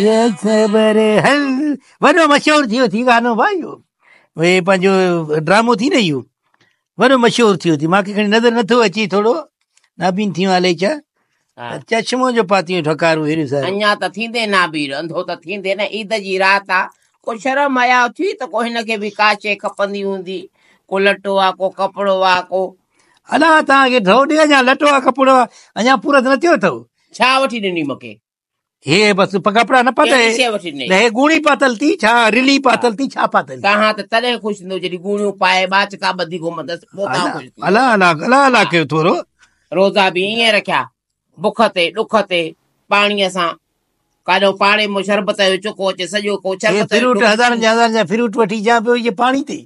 ये सबरे हल वॾो मशहूरु थियो थी गानो भाई इहो हे ड्रामो थी न इहो मशहूर मशहूरु थियो थी मूंखे खणी नज़र नथो अचे थोरो नाबीन थी वियो आहे छा चश्मो जो पातियूं ठकारूं अहिड़ियूं सारियूं अञा त थींदे नाबीर अंधो त थींदे न ईद जी राति आहे को शर्म आया थी त को हिनखे बि काचे खपंदी हूंदी को लटो आ को कपड़ो आ को अञा तव्हांखे ढो ॾे अञा लटो आ कपड़ो आहे अञा न थियो अथव छा वठी ॾिनी मूंखे हे बसि कपिड़ा न पातल हे गुणी पातल थी छा रिली हाँ। पातल थी छा पातल तव्हां त तॾहिं ख़ुशि थींदो जॾहिं गुणियूं पाए बाचका ॿधी घुमंदसि पोइ तव्हां ख़ुशि अला अला अला अला कयो थोरो रोज़ा बि ईअं रखिया बुख ते ॾुख ते पाणीअ सां काॾो पाड़े मां शरबत जो चुको अचे सॼो को शरबत फ्रूट हज़ारनि जा हज़ारनि जा फ्रूट वठी जा पियो इहे पाणी ते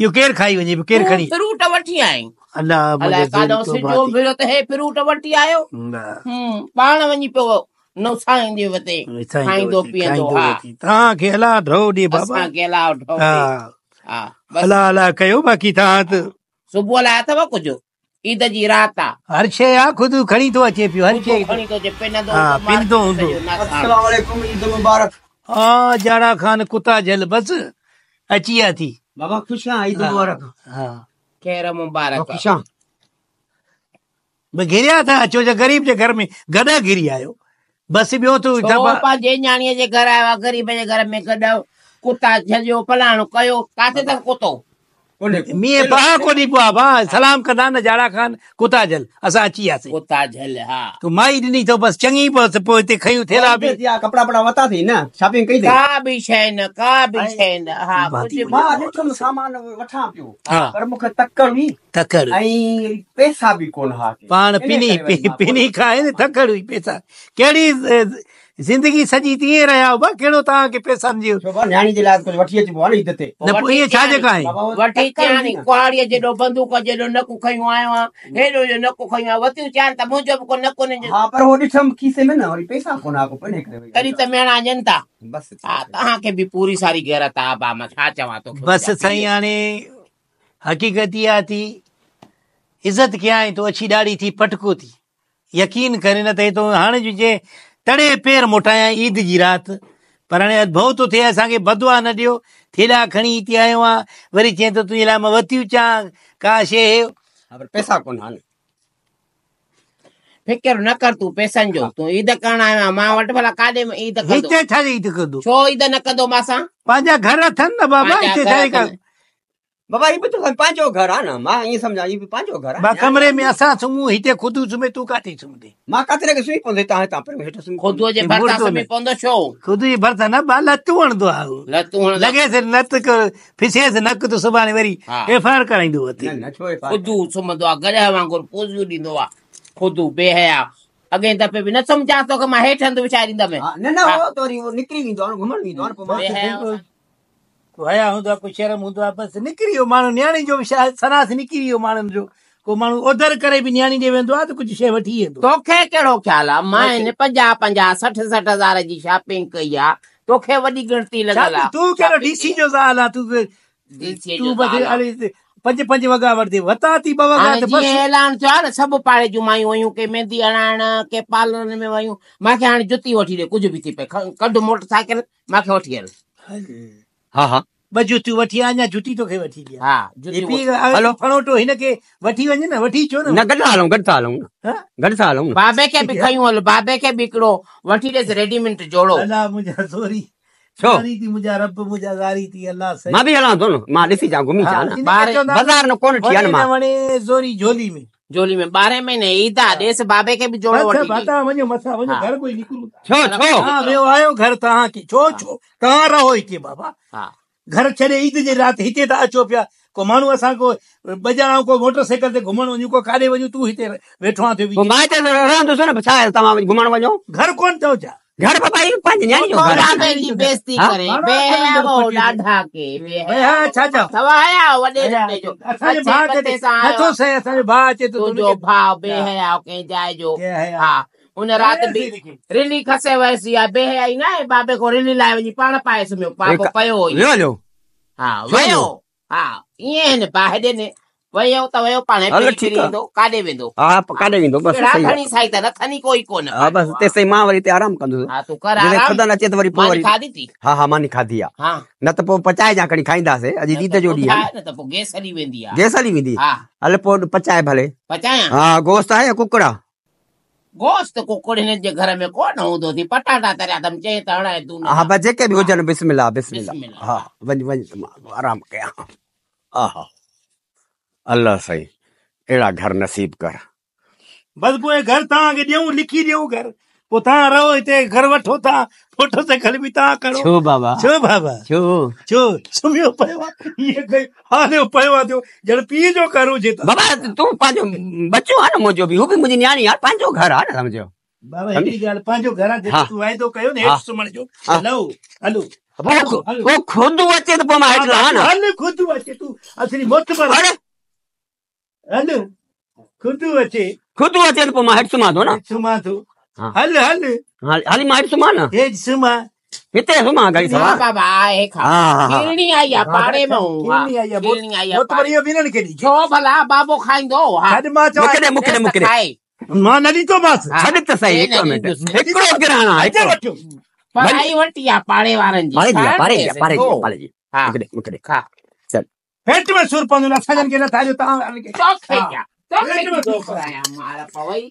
इहो केरु खाई वञे पियो केरु खणी फ्रूट वठी आहीं अला अलाए काॾो तो सिजो फिरो त हे फ्रूट वठी आयो हम्म, पाण वञी पियो नौसाईंदे वते खाईंदो पीअंदो हा तव्हांखे अलाह ढो ॾे बाबा असांखे अलाह ढो हा अलाह अलाह कयो बाक़ी तव्हां त सुबुह लाइ अथव कुझु ईद जी राति आहे हर शइ आहे ख़ुदि खणी थो अचे पियो हर शइ खणी थो अचे पिनंदो पिनंदो हूंदो अस्सलाम वालेकुम ईद मुबारक हा जाड़ा खान कुता जल बस अची विया थी बाबा खुश ना ईद हाँ, मुबारक कह रहा मुबारक खुश मैं गिरिया था अचो जो गरीब के घर में गदा गिरी आयो बस बसि ॿियो पा जे न्याणी के घर आया गरीब के घर में गदा कुत्ता छॾियो फलाणो कयो काते तक कुतो मी पहा कोणी बा सलाम न जाड़ा खान कुताजल असां अची वियासीं जल हां तो माई दिनी तो बस चंगी बसि पोइ हिते खयूं थेला बि कपड़ा वपड़ा वता थी ना शॉपिंग कई दे का भी शइ न का भी शइ न हां कुछ मा ॾिठुमि सामान वठा पियो हां पर मुख तकड़ हुई तकड़ आई पैसा भी कोन हा पान पीनी पीनी खाए न तकड़ हुई पैसा केड़ी ज़िंदगी सॼी तीअं रहिया हुआ कहिड़ो तव्हांखे पैसनि जो न्याणी जे लाइ कुझु वठी अचिबो आहे इज़त न पोइ इहे छा जेका आहे वठी अचानी कुआरीअ जेॾो बंदूक जेॾो नकु खयूं आयो आहे हेॾो नकु खयूं आहे वतियूं त मुंहिंजो को न कोन्हे हा पर हो ॾिठमि खीसे में न वरी पैसा कोन को पने करे तॾहिं त मेणा ॾियनि था बसि हा तव्हांखे पूरी सारी गैरत आहे बा मां छा चवां थो बसि साईं हाणे हक़ीक़त इहा थी इज़त कयां थो अछी ॾाढी थी पटको थी यकीन करे न त हितां जे तड़े पेर मोटाया ईद जी राति पर हाणे अदभव थो थिए असांखे बदवा न ॾियो थेला खणी हिते आयो वरी चए थो तुंहिंजे लाइ मां वती का शइ पैसा कोन फिकर न कर तू पैसनि जो तूं ईद करण आयो मां वटि भला काॾे में ईद हिते छा ईद कंदो छो ईद न कंदो मां सां पंहिंजा घर अथनि न बाबा हिते छा बाबा ही तो पांचो घर आ ना मां ये समझा ये पांचो घर बा कमरे में असा सुमु हिते खुदु सुमे तू काथे सुमदे मां काथे के सुई पोंदे ता ता पर हेठ सुम खुदु जे भरता सुमे पोंदो छो खुदु ही भरता ना बा लतू हणदो आ लतू हण लगे से नत को फिसे से नक तो सुबाने वरी हाँ। एफआर कराइंदो होते न छो एफआर खुदु सुमदो आ गरे वांगुर पोजू दींदो आ खुदु बेहया अॻे दफ़े बि न सम्झा थो तो की मां हेठि हंधि विछाए ॾींदमि न न तोरी निकिरी वेंदो आहे घुमण वेंदो आहे वया हूंदो आहे कोई शर्म हूंदो आहे बसि निकिरी वियो माण्हू नियाणी जो बि सनास निकिरी वियो माण्हुनि जो को माण्हू ओधर करे बि नियाणी ॾे वेंदो आहे त कुझु शइ वठी वेंदो तोखे कहिड़ो ख़्यालु आहे मां हिन पंजाह पंजाह सठि हज़ार जी शॉपिंग कई आहे तोखे वॾी गिणती लॻल आहे तूं डीसी जो ज़ाल आहे तूं तूं बसि पंज पंज वॻा वरिती वता थी ॿ वॻा त बसि ऐलान थियो आहे पाड़े जूं मायूं वयूं के मेहंदी हणाइण के पार्लर में वयूं मूंखे हाणे जुती वठी ॾे कुझु बि थी पए कढ मोटरसाइकिल मूंखे वठी हल हा हा ॿ जूतियूं वठी आ अञा जूती तोखे वठी ॾियां हा जूती पीउ फणोटो हिन खे वठी वञे न वठी अचो न न गॾु था हलूं गॾु था था हलूं बाबे खे बि खयूं बाबे खे बि वठी ॾेसि रेडीमेड जोड़ो अला मुंहिंजा सॉरी छो थी मुंहिंजा रब मुंहिंजा ज़ारी थी अलाह सही मां बि हलां थो मां ॾिसी जा घुमी जा न बाज़ार न कोन थी आहे मां वणे ज़ोरी झोली में ᱡੋਲੀ મે 12 મહિને ઈદા દેસ બાબે કે બી જોડો ઓટી અચ્છા બાતા મન મસા વન ઘર કોઈ નિકળું છો છો હા વે આયો ઘર તાકી છો છો તા રહોઈ કે બાબા હા ઘર છરે ઈદ ની રાત હીતે તા અચો પિયા કો માનું આસા કો બજાણો કો મોટરસાઈકલ થી ઘુમણ વન કો કાડે વજો તું હીતે બેઠવા થે તો માતે રાંદો સુને બછા તમ ઘુમણ વજો ઘર કોન ચો घर पपाई पंज नहीं हो घर मेरी बेइज्जती हाँ? करे बे आओ डाढा के बे अच्छा अच्छा सवाया वडे जो असाजे तो- भा तो तो के नथो से असाजे भा अचे तो जो भा बे है हाँ। आओ के जाए जो हां उन रात भी रिली खसे वैसी आ बे है आई ना बाबे को रिली लाए वनी पाण पाए सुमियो पापो पयो ले लो हां वयो हां ये ने बाहेदे ने वयो त वयो पाणे हल ठीक आहे काॾे वेंदो हा काॾे वेंदो बस सही आहे साईं त रखनी कोई कोन हा बस ते सही मां वरी ते आराम कंदो हा तू कर आराम खुदा न अचे वरी पोइ वरी खाधी थी हा हा मानी खाधी आहे हा न त पोइ पचाए जा खणी खाईंदासीं अॼु रीत जो ॾींहुं आहे न त पोइ गैस हली वेंदी आहे गैस हली वेंदी हा हल पोइ पचाए भले पचाया हा गोश्त आहे या गोश्त कुकुड़ हिननि जे घर में कोन हूंदो थी पटाटा तरिया अथमि चई त हणाए तूं हा बस जेके बि हुजनि बिस्मिला बिस्मिला हा वञ वञ आराम कयां हा हा अल्लाह सही अहिड़ा घर नसीब कर बसि पोइ घर तव्हांखे ॾियूं लिखी ॾियूं घर पोइ तव्हां रहो हिते घर वठो था फोटो साइकिल बि तव्हां करो छो बाबा छो बाबा छो छो सुम्हियो पियो आहे इहे हालियो पियो आहे थियो ॼण जो करो जे बाबा तूं पंहिंजो बचो आहे न मुंहिंजो बि हू बि मुंहिंजी न्याणी आहे पंहिंजो घर आहे न सम्झो बाबा हिकिड़ी ॻाल्हि पंहिंजो घर आहे तूं वाइदो कयो न हेठि सुम्हण जो हलो हलो वो खुद अचे तो पोइ मां हेठि रहां हल खुद अचे तू असली मोट पर अरे हल खुद वचे खुद वचे तो माहिर सुमा दो ना सुमा दो हल हल हल हल माहिर सुमा ना हे सुमा हिते सुमा गई सवा बाबा हे खा किरणी आई या पाड़े में हूं किरणी आई या किरणी आई या तो पर ये बिनन के दी जो भला बाबो खाइंदो हां मैं मुकरे मुकरे मुकरे मां न दी तो बस छड त सही एक मिनट एकड़ो गिराना अचे वठो पर आई वटी या पाड़े वारन जी पाड़े जी पाड़े जी पाड़े जी हां मुकरे मुकरे खा पेट में सुर पंदुला सजन के ना था जो ताऊ पेट में दुख रहा है हमारा पवई